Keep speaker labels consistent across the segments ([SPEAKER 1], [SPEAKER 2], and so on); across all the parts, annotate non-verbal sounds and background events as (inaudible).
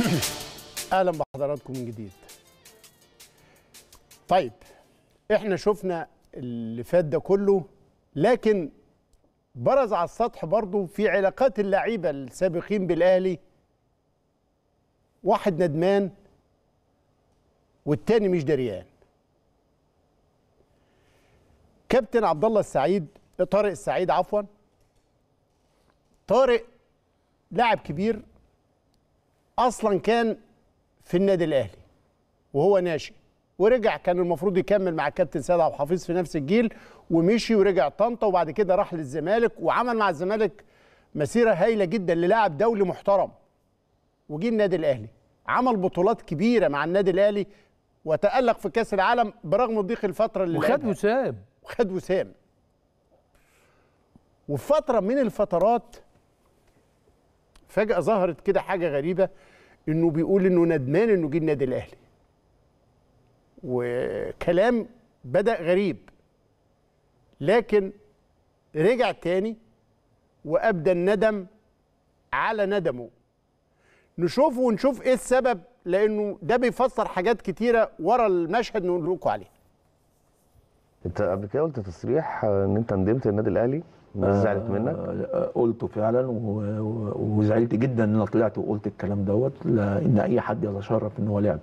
[SPEAKER 1] (coughs) اهلا بحضراتكم من جديد طيب احنا شفنا اللي فات ده كله لكن برز على السطح برضه في علاقات اللعيبه السابقين بالاهلي واحد ندمان والتاني مش دريان كابتن عبد الله السعيد طارق السعيد عفوا طارق لاعب كبير اصلا كان في النادي الاهلي وهو ناشئ ورجع كان المفروض يكمل مع الكابتن سيد عبد الحفيظ في نفس الجيل ومشي ورجع طنطا وبعد كده راح للزمالك وعمل مع الزمالك مسيره هايله جدا للاعب دولي محترم وجه النادي الاهلي عمل بطولات كبيره مع النادي الاهلي وتالق في كاس العالم برغم ضيق الفتره اللي وخد وسام وخد وسام وفتره من الفترات فجاه ظهرت كده حاجه غريبه انه بيقول انه ندمان انه جه النادي الاهلي وكلام بدا غريب لكن رجع تاني وابدى الندم على ندمه نشوف ونشوف ايه السبب لانه ده بيفسر حاجات كتيره ورا المشهد نقول لكم عليه
[SPEAKER 2] انت قبل كده قلت تصريح ان انت ندمت النادي الاهلي بس زعلت منك؟ آه،
[SPEAKER 3] آه، آه، قلته فعلا وزعلت جدا ان انا طلعت وقلت الكلام دوت لان اي حد يتشرف ان هو لعب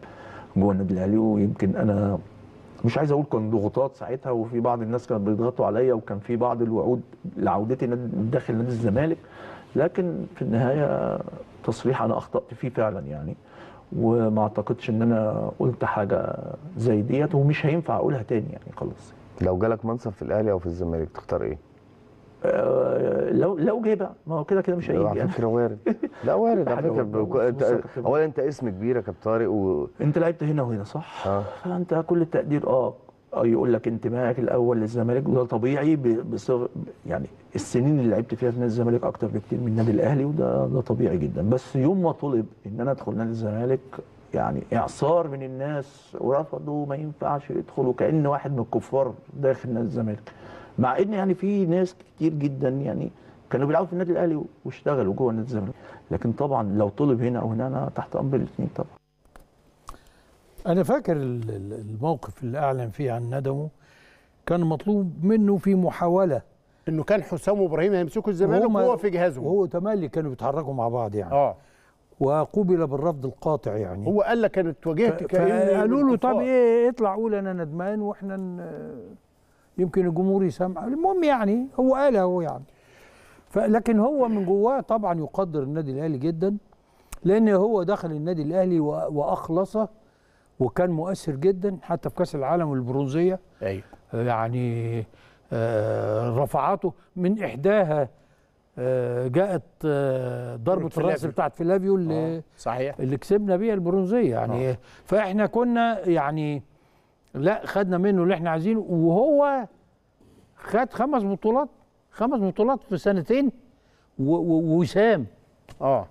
[SPEAKER 3] جوه النادي الاهلي ويمكن انا مش عايز اقول كان ضغوطات ساعتها وفي بعض الناس كانت بيضغطوا عليا وكان في بعض الوعود لعودتي داخل نادي الزمالك لكن في النهايه تصريح انا اخطات فيه فعلا يعني وما اعتقدش ان انا قلت حاجه زي ديت ومش هينفع اقولها تاني يعني خلاص
[SPEAKER 2] لو جالك منصب في الاهلي او في الزمالك تختار ايه؟ لو لو
[SPEAKER 3] جه بقى ما هو كده كده مش هيجي على يعني. فكره وارد (laughs) لا وارد على فكره اولا انت اسم كبير يا كابتن طارق و... انت لعبت هنا وهنا صح؟ آه. فانت كل التقدير اه, آه، يقول لك انتمائك الاول للزمالك وده طبيعي بصغر يعني السنين اللي لعبت فيها في نادي الزمالك اكتر بكتير من النادي الاهلي وده ده طبيعي جدا بس يوم ما طلب ان انا ادخل نادي الزمالك يعني اعصار من الناس ورفضوا ما ينفعش يدخلوا كان واحد من الكفار داخل نادي الزمالك مع ان يعني في ناس كتير جدا يعني كانوا بيلعبوا في النادي الاهلي واشتغلوا جوه النادي الزمالك لكن طبعا لو طلب هنا او هنا انا تحت امر الاثنين طبعا
[SPEAKER 4] انا فاكر الموقف اللي اعلن فيه عن ندمه كان مطلوب منه في محاوله انه كان حسام وابراهيم هيمسكوا الزمالك وهو في جهازه وهو تملي كانوا بيتحركوا مع بعض يعني اه وقوبل بالرفض القاطع يعني هو قال لك انا اتواجهت كان قالوا له طب ايه اطلع قول انا ندمان واحنا يمكن الجمهور يسامحه المهم يعني هو قال هو يعني لكن هو من جواه طبعا يقدر النادي الاهلي جدا لان هو دخل النادي الاهلي واخلصه وكان مؤثر جدا حتى في كاس العالم البرونزيه ايوه يعني آه، رفعاته من احداها آه، جاءت آه، ضربه الراس بتاعت فيلافيو اللي صحيح اللي كسبنا بيها البرونزيه يعني أوه. فاحنا كنا يعني لا خدنا منه اللي احنا عايزينه وهو خد خمس بطولات خمس بطولات في سنتين ووسام اه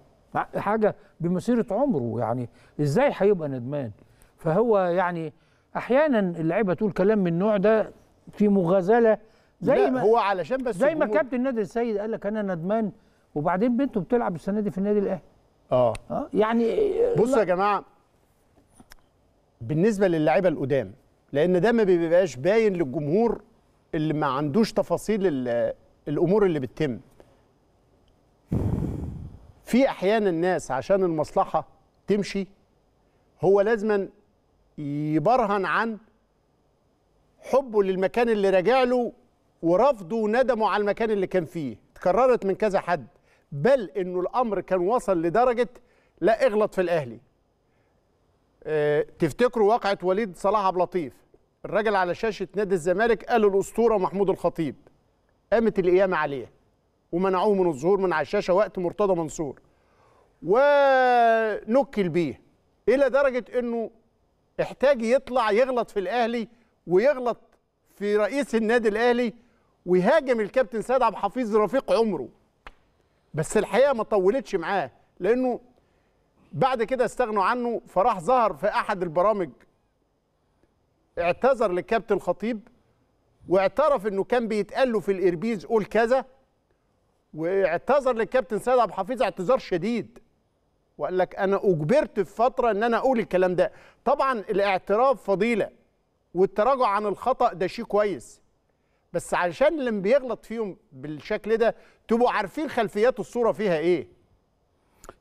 [SPEAKER 4] حاجه بمسيره عمره يعني ازاي هيبقى ندمان فهو يعني احيانا اللعيبه تقول كلام من النوع ده في مغازله زي ما هو علشان بس زي ما كابتن النادي السيد قال لك انا ندمان وبعدين بنته بتلعب السنه دي في النادي الاهلي
[SPEAKER 1] اه, آه، يعني بصوا يا جماعه بالنسبه للاعيبه القدام لان ده ما بيبقاش باين للجمهور اللي ما عندوش تفاصيل الامور اللي بتتم في احيانا الناس عشان المصلحه تمشي هو لازما يبرهن عن حبه للمكان اللي راجع له ورفضه وندمه على المكان اللي كان فيه تكررت من كذا حد بل انه الامر كان وصل لدرجه لا اغلط في الاهلي آه، تفتكروا واقعه وليد صلاح عبد اللطيف الراجل على شاشه نادي الزمالك قال الاسطوره محمود الخطيب قامت القيامه عليه ومنعوه من الظهور من على الشاشه وقت مرتضى منصور ونكل بيه الى درجه انه احتاج يطلع يغلط في الاهلي ويغلط في رئيس النادي الاهلي ويهاجم الكابتن سيد عبد الحفيظ رفيق عمره بس الحقيقه ما طولتش معاه لانه بعد كده استغنوا عنه فراح ظهر في احد البرامج اعتذر للكابتن خطيب واعترف انه كان بيتقال له في الاربيز قول كذا واعتذر للكابتن سيد عبد الحفيظ اعتذار شديد وقال لك انا اجبرت في فتره ان انا اقول الكلام ده طبعا الاعتراف فضيله والتراجع عن الخطا ده شيء كويس بس علشان اللي بيغلط فيهم بالشكل ده تبقوا عارفين خلفيات الصوره فيها ايه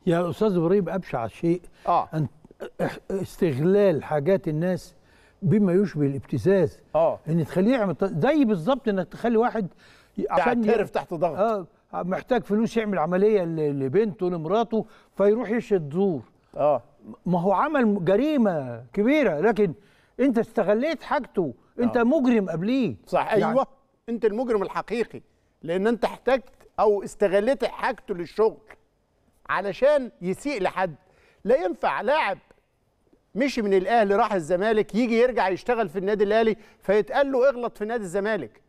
[SPEAKER 4] يا استاذ ابراهيم ابشع شيء آه. أن استغلال حاجات الناس بما يشبه الابتزاز اه ان تخليه يعمل زي بالظبط انك تخلي واحد عشان يعترف تحت ضغط اه محتاج فلوس يعمل عمليه لبنته لمراته فيروح يشهد زور اه ما هو عمل جريمه كبيره لكن انت استغليت حاجته
[SPEAKER 1] انت آه. مجرم قبليه صح يعني ايوه انت المجرم الحقيقي لان انت احتجت او استغليت حاجته للشغل علشان يسيء لحد لا ينفع لاعب مشي من الاهلي راح الزمالك يجي يرجع يشتغل في النادي الاهلي فيتقال له اغلط في نادي الزمالك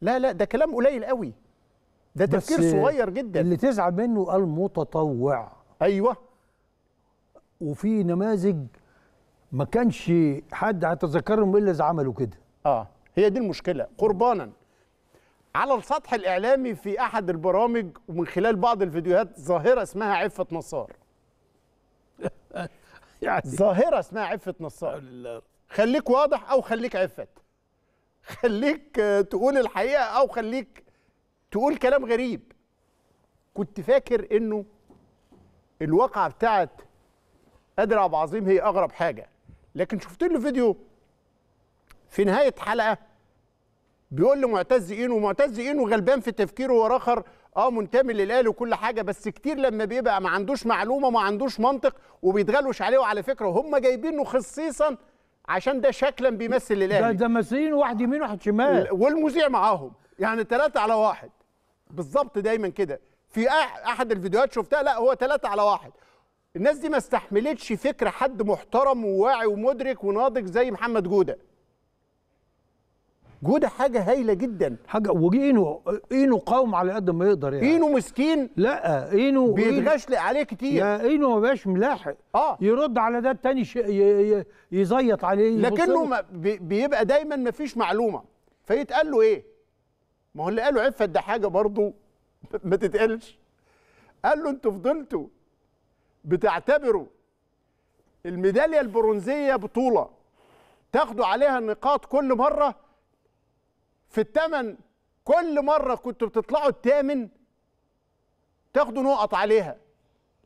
[SPEAKER 1] لا لا ده كلام قليل قوي
[SPEAKER 4] ده تفكير صغير جدا اللي تزعل منه المتطوع ايوه وفي نماذج ما كانش حد هيتذكرهم الا اذا عملوا كده
[SPEAKER 1] اه هي دي المشكله قربانا على السطح الإعلامي في أحد البرامج ومن خلال بعض الفيديوهات ظاهرة اسمها عفة نصار (laughs) يعني ظاهرة اسمها عفة نصار خليك واضح أو خليك عفت خليك تقول الحقيقة أو خليك تقول كلام غريب كنت فاكر إنه الواقعة بتاعت قادر عبد العظيم هي أغرب حاجة لكن شفت له فيديو في نهاية حلقة بيقول لمعتز اينو معتز اينو غلبان في تفكيره وراخر اه منتمي للاهلي وكل حاجه بس كتير لما بيبقى ما عندوش معلومه ما عندوش منطق وبيتغلوش عليه وعلى فكره هم جايبينه خصيصا عشان ده شكلا بيمثل الاهلي ده مسيين ممثلين واحد يمين واحد شمال والمذيع معاهم يعني ثلاثه على واحد بالظبط دايما كده في احد الفيديوهات شفتها لا هو ثلاثه على واحد الناس دي ما استحملتش فكر حد محترم وواعي ومدرك وناضج زي محمد جوده جوده حاجه هايله جدا حاجه وجينو اينو قاوم على
[SPEAKER 4] قد ما يقدر يعني اينو
[SPEAKER 1] مسكين
[SPEAKER 4] لا اينو بيتغشلق عليه كتير يا اينو ما بقاش ملاحق
[SPEAKER 1] اه يرد على ده التاني يزيط عليه لكنه ما بيبقى دايما ما فيش معلومه فيتقال له ايه ما هو اللي قاله عفت ده حاجه برضه (laughs) ما تتقالش قال له انتوا فضلتوا بتعتبروا الميداليه البرونزيه بطوله تاخدوا عليها النقاط كل مره في الثمن كل مره كنتوا بتطلعوا الثامن تاخدوا نقط عليها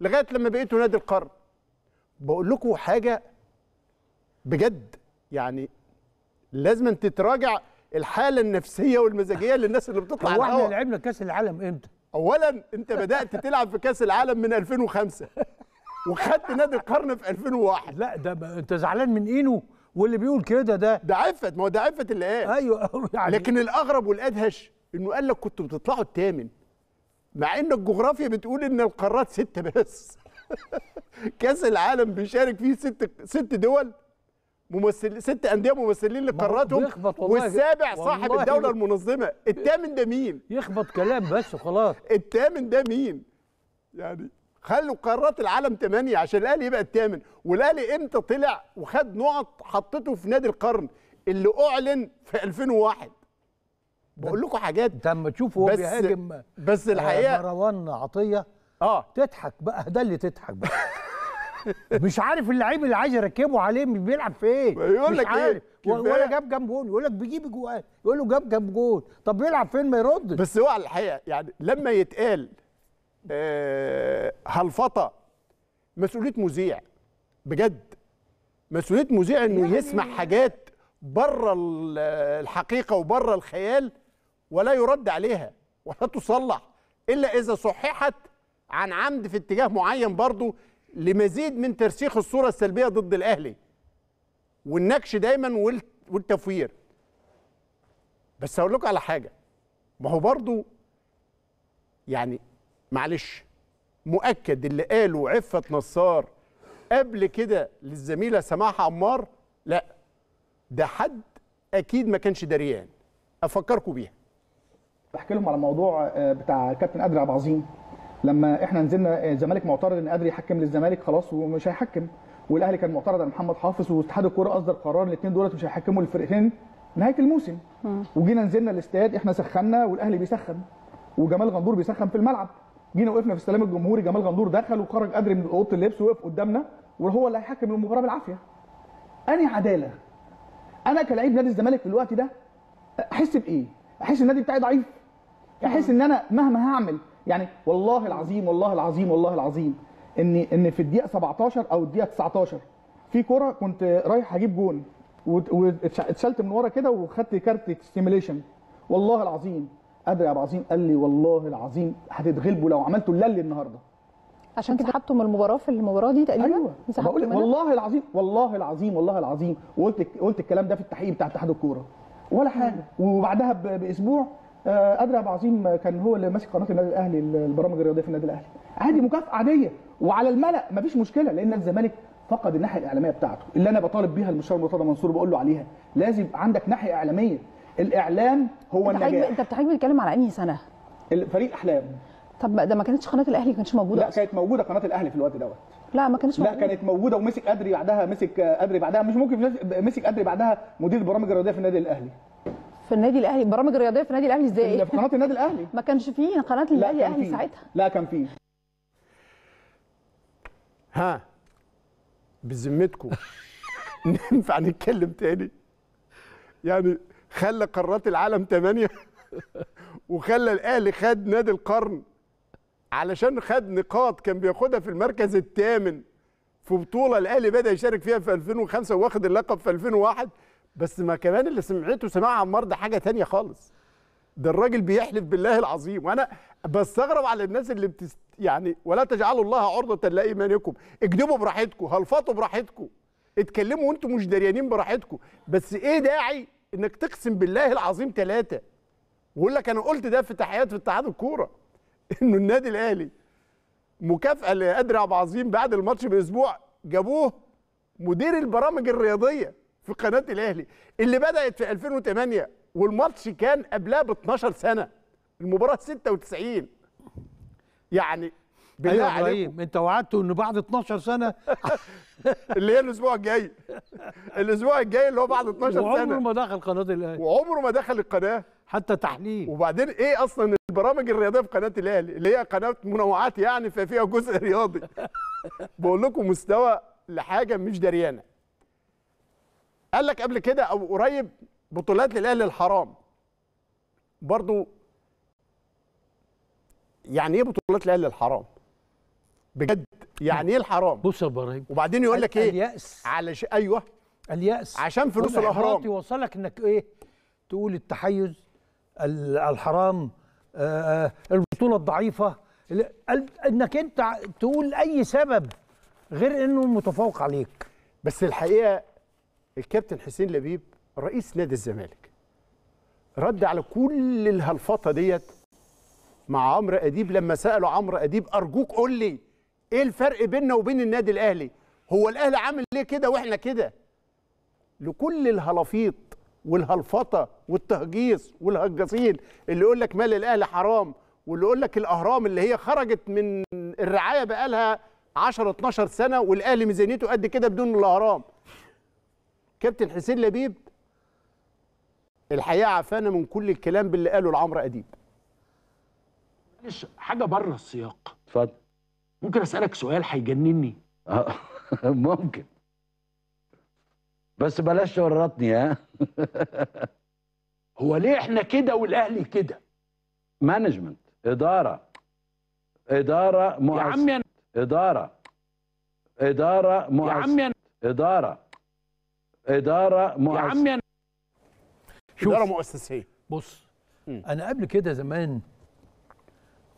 [SPEAKER 1] لغايه لما بقيتوا نادي القرن بقول لكم حاجه بجد يعني لازم تتراجع الحاله النفسيه والمزاجيه للناس اللي بتطلع هو احنا لعبنا كاس العالم امتى اولا انت بدات تلعب في كاس العالم من 2005 وخدت نادي القرن في 2001 لا ده انت زعلان من اينو واللي بيقول كده ده ده عفت ما هو ده عفت اللي قال أيوة،, (laughs) ايوه يعني لكن الاغرب والادهش انه قال لك كنتوا بتطلعوا الثامن مع ان الجغرافيا بتقول ان القارات سته بس (laughs) كاس العالم بيشارك فيه ست ست دول ممثل ست انديه ممثلين لقاراتهم والسابع صاحب الدوله المنظمه الثامن ده مين يخبط كلام بس وخلاص الثامن ده مين يعني خلوا قارات العالم تمانية عشان الاهلي يبقى الثامن والاهلي امتى طلع وخد نقط حطته في نادي القرن اللي اعلن في 2001 بقول لكم حاجات انت لما تشوف هو بيهاجم بس آه، الحقيقه
[SPEAKER 4] مروان عطيه اه تضحك بقى ده اللي تضحك بقى (laughs) مش عارف اللعيب اللي عايز يركبه عليه بيلعب فين إيه. يقول لك إيه؟ عارف إيه؟ ولا جاب جنب
[SPEAKER 1] جول يقول لك بيجيب جوال يقول له جاب جنب جول طب بيلعب فين ما يرد بس هو على الحقيقه يعني لما يتقال آه، هلفطه مسؤوليه مذيع بجد مسؤوليه مذيع انه يعني يسمع حاجات بره الحقيقه وبره الخيال ولا يرد عليها ولا تصلح الا اذا صححت عن عمد في اتجاه معين برضه لمزيد من ترسيخ الصوره السلبيه ضد الاهلي والنكش دايما والتفوير بس اقول لكم على حاجه ما هو برضه يعني معلش مؤكد اللي قاله عفت نصار قبل كده للزميله سماحة عمار لا ده حد اكيد ما كانش دريان افكركم بيها
[SPEAKER 2] بحكي لهم على الموضوع آه، بتاع كابتن أدري عبد العظيم لما احنا نزلنا الزمالك آه، معترض ان أدري يحكم للزمالك خلاص ومش هيحكم والاهلي كان معترض على محمد حافظ واتحاد الكوره اصدر قرار الاثنين دولت مش هيحكموا للفرقتين نهايه الموسم وجينا نزلنا الاستاد احنا سخنا والاهلي بيسخن وجمال غندور بيسخن في الملعب جينا وقفنا في السلام الجمهوري جمال غندور دخل وخرج ادري من اوضه اللبس وقف قدامنا وهو اللي هيحكم المباراه بالعافيه اني عداله انا كلاعب نادي الزمالك في الوقت ده احس بايه احس النادي بتاعي ضعيف احس ان انا مهما هعمل يعني والله العظيم والله العظيم والله العظيم ان ان في الدقيقه 17 او الدقيقه 19 في كره كنت رايح اجيب جون واتشلت من ورا كده وخدت كارت ستيميليشن والله العظيم قادر يا ابو عظيم قال لي والله العظيم هتتغلبوا لو عملتوا اللي النهارده عشان كده سحبته من المباراه في المباراه دي تقريبا ايوه بقول والله العظيم والله العظيم والله العظيم وقلت قلت الكلام ده في التحقيق بتاع اتحاد الكوره ولا حاجه وبعدها باسبوع آه، قادر يا ابو عظيم كان هو اللي ماسك قناه النادي الاهلي البرامج الرياضيه في النادي الاهلي عادي مكافاه عاديه وعلى الملا مفيش مشكله لان الزمالك فقد الناحيه الاعلاميه بتاعته اللي انا بطالب بيها المشاور مرتضى منصور بقول له عليها لازم عندك ناحيه اعلاميه الاعلام هو انت النجاح انت بتحب بتتكلم على انهي سنه؟ فريق احلام طب ده ما كانتش قناه الاهلي ما كانتش موجوده لا أصلاً. كانت موجوده قناه الاهلي في الوقت دوت لا ما كانتش موجوده لا كانت موجوده ومسك قدري بعدها مسك قدري بعدها مش ممكن مسك قدري بعدها مدير البرامج الرياضيه في النادي الاهلي في النادي الاهلي البرامج الرياضيه في النادي الاهلي ازاي في قناه النادي الاهلي (laughs) ما كانش فيه قناه النادي الاهلي ساعتها لا كان فيه ها
[SPEAKER 1] بذمتكم (laughs) ننفع نتكلم تاني يعني خلى قارات العالم ثمانية (laughs) وخلى الاهلي خد نادي القرن علشان خد نقاط كان بياخدها في المركز الثامن في بطوله الاهلي بدا يشارك فيها في 2005 واخد اللقب في 2001 بس ما كمان اللي سمعته سماعه عمار ده حاجه ثانيه خالص ده الراجل بيحلف بالله العظيم وانا بستغرب على الناس اللي بتست يعني ولا تجعلوا الله عرضه لايمانكم اكذبوا براحتكم هلفطوا براحتكم اتكلموا وانتم مش دريانين براحتكم بس ايه داعي انك تقسم بالله العظيم ثلاثه واقول لك انا قلت ده في تحيات في اتحاد الكوره (laughs) انه النادي الاهلي مكافاه لادري عبد العظيم بعد الماتش باسبوع جابوه مدير البرامج الرياضيه في قناه الاهلي اللي بدات في 2008 والماتش كان قبلها ب 12 سنه المباراه 96 يعني
[SPEAKER 4] بالله أيوة عليكم انت وعدته ان بعد 12 سنه
[SPEAKER 1] (laughs) اللي هي الاسبوع الجاي الاسبوع الجاي اللي هو بعد 12 سنه وعمره ما دخل قناه الاهلي وعمره ما دخل القناه حتى تحليل وبعدين ايه اصلا البرامج الرياضيه في قناه الاهلي اللي هي قناه منوعات يعني ففيها جزء رياضي (laughs) بقول لكم مستوى لحاجه مش دريانه قال لك قبل كده او قريب بطولات للاهلي الحرام برضو يعني ايه بطولات الاهلي الحرام بجد يعني ايه الحرام بص يا ابراهيم وبعدين يقول لك ايه اليأس علش ايوه اليأس عشان فلوس الاهرام
[SPEAKER 4] يوصلك انك ايه تقول التحيز الحرام آه البطوله الضعيفه انك انت تقول اي سبب غير انه
[SPEAKER 1] متفوق عليك بس الحقيقه الكابتن حسين لبيب رئيس نادي الزمالك رد على كل الهلفطه ديت مع عمرو اديب لما ساله عمرو اديب ارجوك قول لي ايه الفرق بيننا وبين النادي الاهلي هو الاهلي عامل ليه كده واحنا كده لكل الهلافيط والهلفطه والتهجيص والهجاصين اللي يقول لك مال الاهلي حرام واللي يقول لك الاهرام اللي هي خرجت من الرعايه بقالها 10 12 سنه والاهلي ميزانيته قد كده بدون الاهرام كابتن حسين لبيب الحقيقه عفانا من كل الكلام باللي قاله لعمرو اديب معلش حاجه بره السياق اتفضل ممكن اسالك سؤال
[SPEAKER 4] هيجنني اه (laughs) ممكن بس بلاش تورطني ها (laughs) هو ليه احنا كده والاهلي كده مانجمنت اداره اداره مؤسسه يا عمي أنا... اداره اداره مؤسسه يا عمي أنا... اداره اداره مؤسسه يا عمي أنا... شوف اداره مؤسسيه بص م. انا قبل كده زمان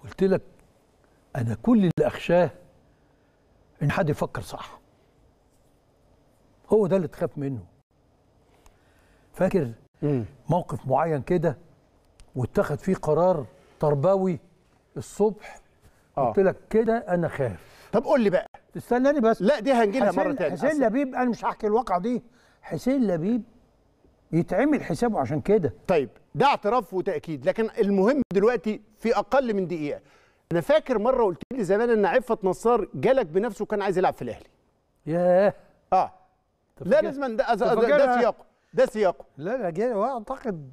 [SPEAKER 4] قلت لك أنا كل اللي أخشاه إن حد يفكر صح هو ده اللي تخاف منه فاكر مم. موقف معين كده واتخذ فيه قرار تربوي الصبح آه. قلت لك كده انا خايف طب قول لي بقى تستناني بس لا دي هنجيلها مره تانية حسين
[SPEAKER 1] لبيب انا مش هحكي الواقعه دي حسين لبيب يتعمل حسابه عشان كده طيب ده اعتراف وتاكيد لكن المهم دلوقتي في اقل من دقيقه انا فاكر مره قلت لي زمان ان عفت نصار جالك بنفسه وكان عايز يلعب في الاهلي ياه اه لا لازم ده سياقه ده سياقه لا
[SPEAKER 4] لا واعتقد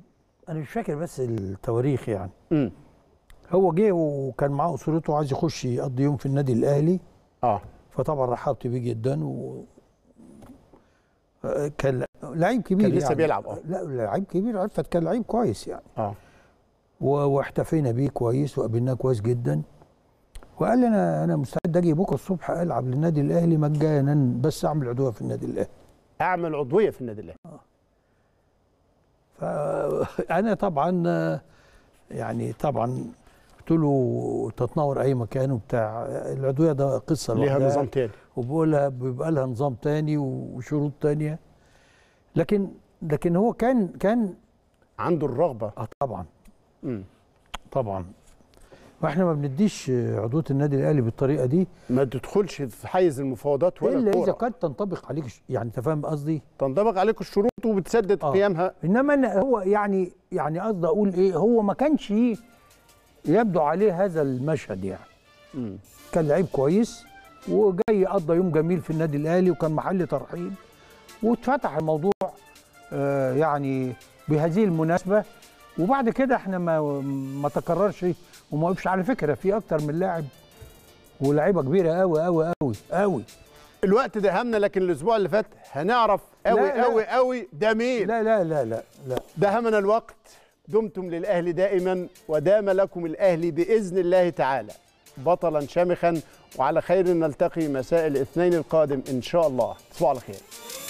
[SPEAKER 4] انا مش فاكر بس التواريخ يعني امم هو جه وكان معاه اسرته وعايز يخش يقضي يوم في النادي الاهلي اه فطبعا رحبت بيه جدا و آه، كان لعيب كبير كان لسه يعني. بيلعب اه لا لعيب كبير عرفت كان لعيب كويس يعني اه واحتفينا بيه كويس وقابلناه كويس جدا وقال لي انا انا مستعد اجي بكره الصبح العب للنادي الاهلي مجانا بس اعمل عضويه في النادي الاهلي
[SPEAKER 1] اعمل عضويه في النادي الاهلي
[SPEAKER 4] آه. فانا (laughs) طبعا يعني طبعا قلت له تتنور اي مكان وبتاع العضويه ده قصه ليها نظام تاني وبقولها بيبقى لها نظام تاني وشروط تانيه لكن لكن هو كان
[SPEAKER 1] كان عنده الرغبه اه طبعا طبعا
[SPEAKER 4] واحنا ما بنديش عضويه النادي الاهلي بالطريقه دي ما تدخلش في
[SPEAKER 1] حيز المفاوضات ولا
[SPEAKER 4] الا اذا كانت تنطبق عليك يعني انت فاهم قصدي تنطبق عليك الشروط وبتسدد آه. قيامها انما هو يعني يعني قصدي اقول ايه هو ما كانش يبدو عليه هذا المشهد يعني مم. كان لعيب كويس وجاي قضى يوم جميل في النادي الاهلي وكان محل ترحيب واتفتح الموضوع آه يعني بهذه المناسبه وبعد كده احنا ما ما تكررش ايه، وما وقفش على
[SPEAKER 1] فكره في اكتر من لاعب ولاعيبه كبيره قوي قوي قوي قوي الوقت ده همنا لكن الاسبوع اللي فات هنعرف قوي قوي قوي ده مين لا لا لا لا لا ده همنا الوقت دمتم للاهلي دائما ودام لكم الاهلي باذن الله تعالى بطلا شامخا وعلى خير نلتقي مساء الاثنين القادم ان شاء الله تصبحوا على خير